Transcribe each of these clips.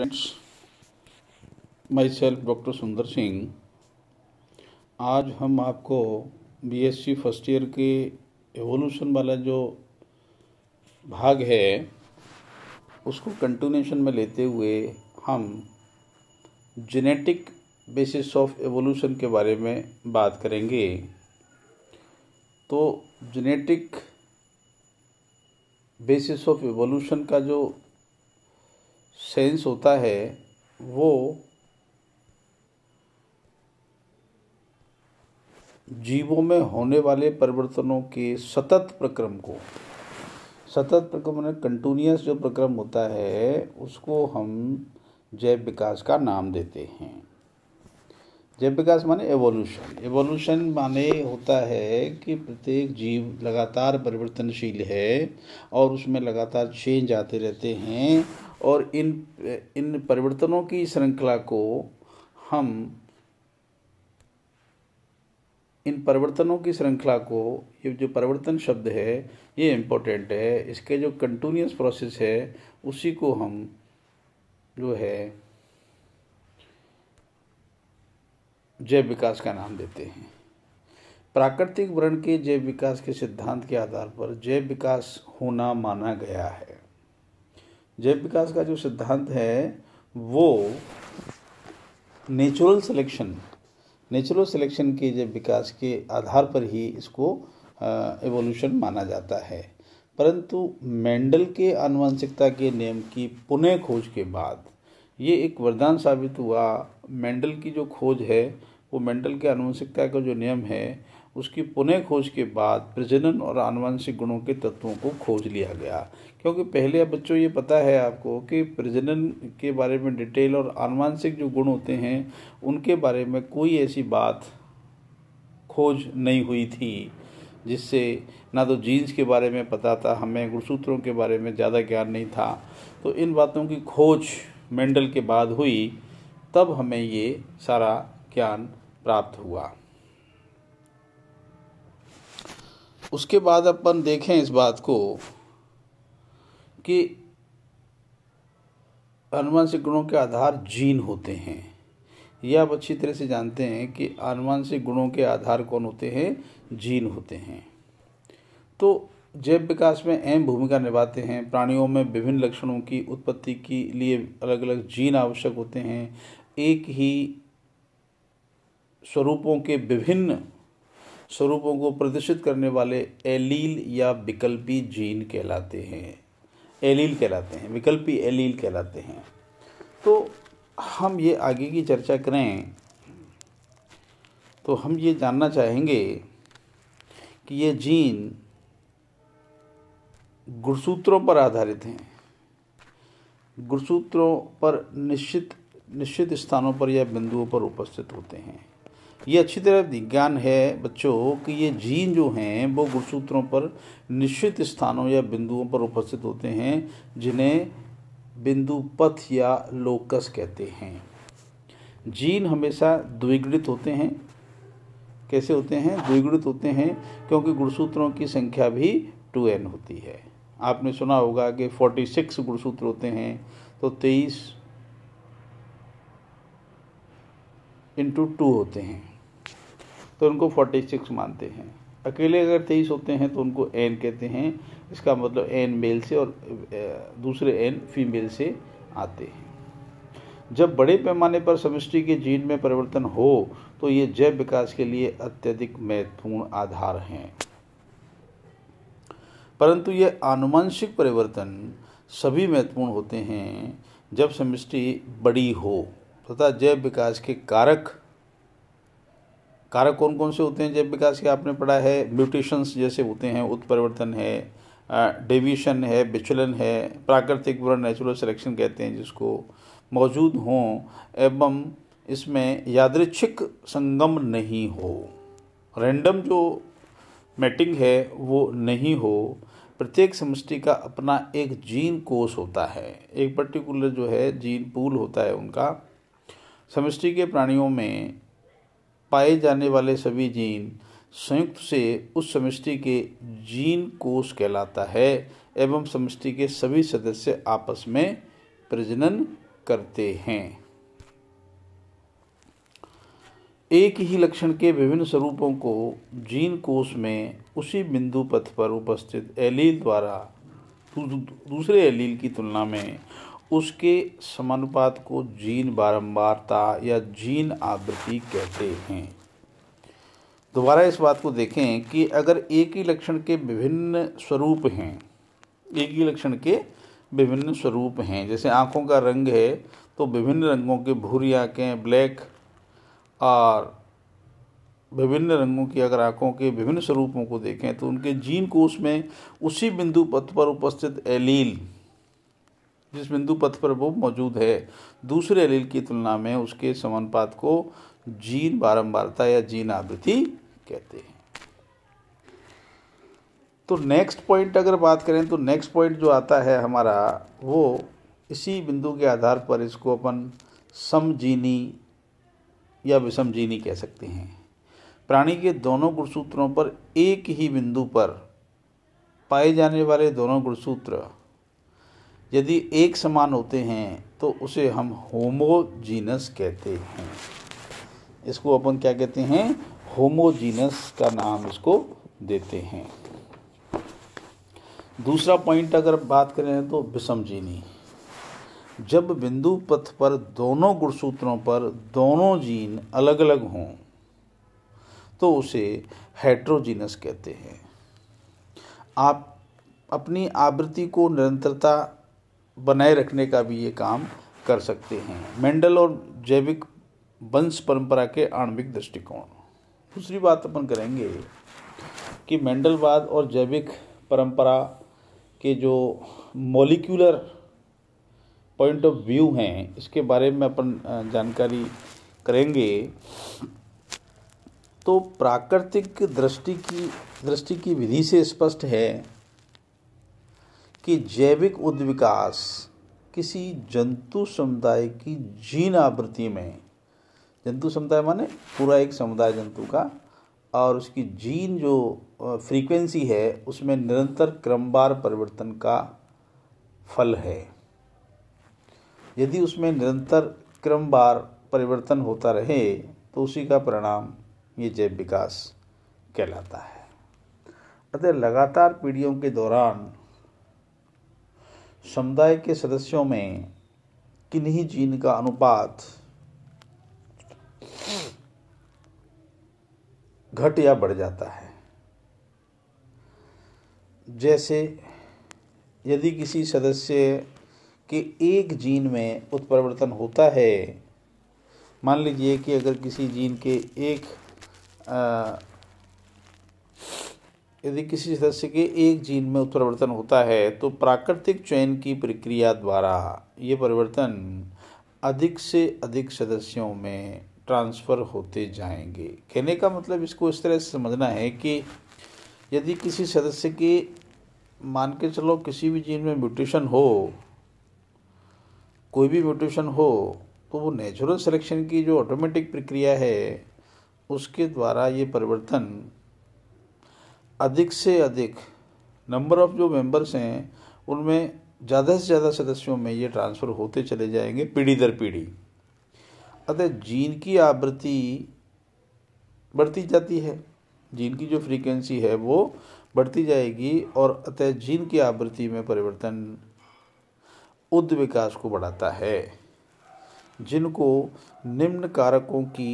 friends my doctor सुंदर सिंह आज हम आपको बीएससी फर्स्ट ईयर के एवोल्यूशन वाला जो भाग है उसको कंटिन्यूशन में लेते हुए हम जेनेटिक बेसिस ऑफ एवोल्यूशन के बारे में बात करेंगे तो जेनेटिक बेसिस ऑफ एवोल्यूशन का जो सेंस होता है वो जीवों में होने वाले परिवर्तनों के सतत प्रक्रम को सतत प्रक्रम मैंने कंटिन्यूस जो प्रक्रम होता है उसको हम जैव विकास का नाम देते हैं जैव विकास माने एवोल्यूशन एवोल्यूशन माने होता है कि प्रत्येक जीव लगातार परिवर्तनशील है और उसमें लगातार चेंज आते रहते हैं और इन इन परिवर्तनों की श्रृंखला को हम इन परिवर्तनों की श्रृंखला को ये जो परिवर्तन शब्द है ये इम्पोर्टेंट है इसके जो कंटिन्यूस प्रोसेस है उसी को हम जो है जैव विकास का नाम देते हैं प्राकृतिक वर्ण के जैव विकास के सिद्धांत के आधार पर जैव विकास होना माना गया है जैव विकास का जो सिद्धांत है वो नेचुरल सिलेक्शन नेचुरल सिलेक्शन के जैव विकास के आधार पर ही इसको एवोल्यूशन माना जाता है परंतु मेंडल के आनुवंशिकता के नियम की पुनः खोज के बाद ये एक वरदान साबित हुआ मेंडल की जो खोज है वो मेंडल के आनुवंशिकता का जो नियम है उसकी पुनः खोज के बाद प्रजनन और आनुवंशिक गुणों के तत्वों को खोज लिया गया क्योंकि पहले अब बच्चों ये पता है आपको कि प्रजनन के बारे में डिटेल और आनुवंशिक जो गुण होते हैं उनके बारे में कोई ऐसी बात खोज नहीं हुई थी जिससे ना तो जीन्स के बारे में पता था हमें गुणसूत्रों के बारे में ज़्यादा ज्ञान नहीं था तो इन बातों की खोज मेंडल के बाद हुई तब हमें ये सारा ज्ञान प्राप्त हुआ उसके बाद अपन देखें इस बात को कि अनुमानसिक गुणों के आधार जीन होते हैं यह आप अच्छी तरह से जानते हैं कि अनुमानसिक गुणों के आधार कौन होते हैं जीन होते हैं तो जैव विकास में अहम भूमिका निभाते हैं प्राणियों में विभिन्न लक्षणों की उत्पत्ति के लिए अलग अलग जीन आवश्यक होते हैं एक ही स्वरूपों के विभिन्न स्वरूपों को प्रदर्शित करने वाले एलील या विकल्पी जीन कहलाते हैं एलील कहलाते हैं विकल्पी एलील कहलाते हैं तो हम ये आगे की चर्चा करें तो हम ये जानना चाहेंगे कि ये जीन गुणसूत्रों पर आधारित हैं गुणसूत्रों पर निश्चित निश्चित स्थानों पर या बिंदुओं पर उपस्थित होते हैं ये अच्छी तरह विज्ञान है बच्चों कि ये जीन जो हैं वो गुणसूत्रों पर निश्चित स्थानों या बिंदुओं पर उपस्थित होते हैं जिन्हें बिंदु पथ या लोकस कहते हैं जीन हमेशा द्विगुणित होते हैं कैसे होते हैं द्विगुणित होते हैं क्योंकि गुणसूत्रों की संख्या भी टू एन होती है आपने सुना होगा कि फोर्टी सिक्स गुणसूत्र होते हैं तो तेईस इंटू टू होते हैं तो उनको फोर्टी सिक्स मानते हैं अकेले अगर तेईस होते हैं तो उनको एन कहते हैं इसका मतलब एन मेल से और दूसरे एन फीमेल से आते हैं जब बड़े पैमाने पर समिष्टि के जीन में परिवर्तन हो तो ये जैव विकास के लिए अत्यधिक महत्वपूर्ण आधार हैं परंतु ये आनुवंशिक परिवर्तन सभी महत्वपूर्ण होते हैं जब समिष्टि बड़ी हो तथा जैव विकास के कारक कारक कौन कौन से होते हैं जैव विकास के आपने पढ़ा है म्यूटेशंस जैसे होते हैं उत्परिवर्तन है डेविएशन है विचलन है प्राकृतिक वर्ण नेचुरल सिलेक्शन कहते हैं जिसको मौजूद हों एवं इसमें यादृच्छिक संगम नहीं हो रैंडम जो मैटिंग है वो नहीं हो प्रत्येक समष्टि का अपना एक जीन कोष होता है एक पर्टिकुलर जो है जीन पूल होता है उनका समष्टि के प्राणियों में पाए जाने वाले सभी जीन संयुक्त से उस समष्टि के जीन कोष कहलाता है एवं समष्टि के सभी सदस्य आपस में प्रजनन करते हैं एक ही लक्षण के विभिन्न स्वरूपों को जीन कोष में उसी बिंदु पथ पर उपस्थित एलील द्वारा दूसरे एलील की तुलना में उसके समानुपात को जीन बारंबारता या जीन आवृत्ति कहते हैं दोबारा इस बात को देखें कि अगर एक ही लक्षण के विभिन्न स्वरूप हैं एक ही लक्षण के विभिन्न स्वरूप हैं जैसे आँखों का रंग है तो विभिन्न रंगों के भूरी आँखें ब्लैक और विभिन्न रंगों की अगर आँखों के विभिन्न स्वरूपों को देखें तो उनके जीन को में उसी बिंदु पथ पर उपस्थित एलील जिस बिंदु पथ पर वो मौजूद है दूसरे एलील की तुलना में उसके समानुपात को जीन बारंबारता या जीन आवृत्ति कहते हैं तो नेक्स्ट पॉइंट अगर बात करें तो नेक्स्ट पॉइंट जो आता है हमारा वो इसी बिंदु के आधार पर इसको अपन समजीनी या विषमजीनी कह सकते हैं प्राणी के दोनों गुणसूत्रों पर एक ही बिंदु पर पाए जाने वाले दोनों गुणसूत्र यदि एक समान होते हैं तो उसे हम होमोजीनस कहते हैं इसको अपन क्या कहते हैं होमोजीनस का नाम इसको देते हैं दूसरा पॉइंट अगर बात करें तो विषमजीनी जब बिंदु पथ पर दोनों गुणसूत्रों पर दोनों जीन अलग अलग हों तो उसे हेट्रोजीनस कहते हैं आप अपनी आवृत्ति को निरंतरता बनाए रखने का भी ये काम कर सकते हैं मेंडल और जैविक वंश परंपरा के आणविक दृष्टिकोण दूसरी बात अपन करेंगे कि मेंडलवाद और जैविक परंपरा के जो मॉलिक्यूलर पॉइंट ऑफ व्यू हैं इसके बारे में अपन जानकारी करेंगे तो प्राकृतिक दृष्टि की दृष्टि की विधि से स्पष्ट है कि जैविक उद्विकास किसी जंतु समुदाय की जीन आवृत्ति में जंतु समुदाय माने पूरा एक समुदाय जंतु का और उसकी जीन जो फ्रीक्वेंसी है उसमें निरंतर क्रमवार परिवर्तन का फल है यदि उसमें निरंतर क्रमवार परिवर्तन होता रहे तो उसी का परिणाम ये जैव विकास कहलाता है अतः लगातार पीढ़ियों के दौरान समुदाय के सदस्यों में किन्हीं जीन का अनुपात घट या बढ़ जाता है जैसे यदि किसी सदस्य के एक जीन में उत्परिवर्तन होता है मान लीजिए कि अगर किसी जीन के एक यदि किसी सदस्य के एक जीन में उत्परिवर्तन होता है तो प्राकृतिक चयन की प्रक्रिया द्वारा ये परिवर्तन अधिक से अधिक सदस्यों में ट्रांसफ़र होते जाएंगे कहने का मतलब इसको इस तरह से समझना है कि यदि किसी सदस्य के मान के चलो किसी भी जीन में म्यूटेशन हो कोई भी म्यूटेशन हो तो वो नेचुरल सिलेक्शन की जो ऑटोमेटिक प्रक्रिया है उसके द्वारा ये परिवर्तन अधिक से अधिक नंबर ऑफ जो मेंबर्स हैं उनमें ज़्यादा से ज़्यादा सदस्यों में ये ट्रांसफ़र होते चले जाएंगे पीढ़ी दर पीढ़ी अतः जीन की आवृत्ति बढ़ती जाती है जीन की जो फ्रीक्वेंसी है वो बढ़ती जाएगी और अतः जीन की आवृत्ति में परिवर्तन उद्विकास विकास को बढ़ाता है जिनको निम्न कारकों की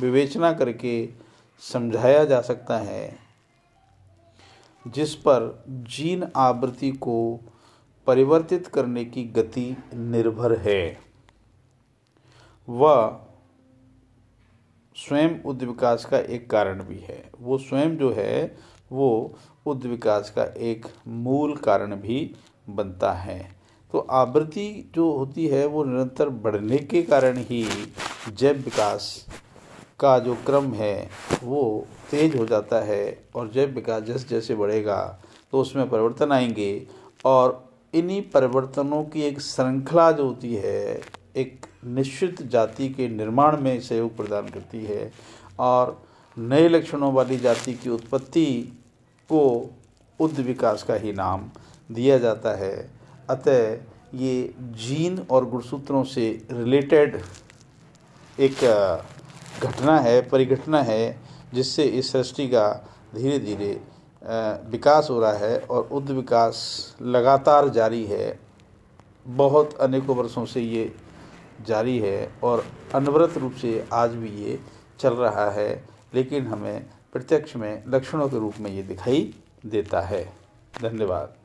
विवेचना करके समझाया जा सकता है जिस पर जीन आवृत्ति को परिवर्तित करने की गति निर्भर है वह स्वयं उद्विकास का एक कारण भी है वो स्वयं जो है वो उद्विकास का एक मूल कारण भी बनता है तो आवृत्ति जो होती है वो निरंतर बढ़ने के कारण ही जैव विकास का जो क्रम है वो तेज हो जाता है और जैव विकास जैसे जैसे बढ़ेगा तो उसमें परिवर्तन आएंगे और इन्हीं परिवर्तनों की एक श्रृंखला जो होती है एक निश्चित जाति के निर्माण में सहयोग प्रदान करती है और नए लक्षणों वाली जाति की उत्पत्ति को उद्ध विकास का ही नाम दिया जाता है अतः ये जीन और गुणसूत्रों से रिलेटेड एक घटना है परिघटना है जिससे इस सृष्टि का धीरे धीरे विकास हो रहा है और उद्ध विकास लगातार जारी है बहुत अनेकों वर्षों से ये जारी है और अनवरत रूप से आज भी ये चल रहा है लेकिन हमें प्रत्यक्ष में लक्षणों के रूप में ये दिखाई देता है धन्यवाद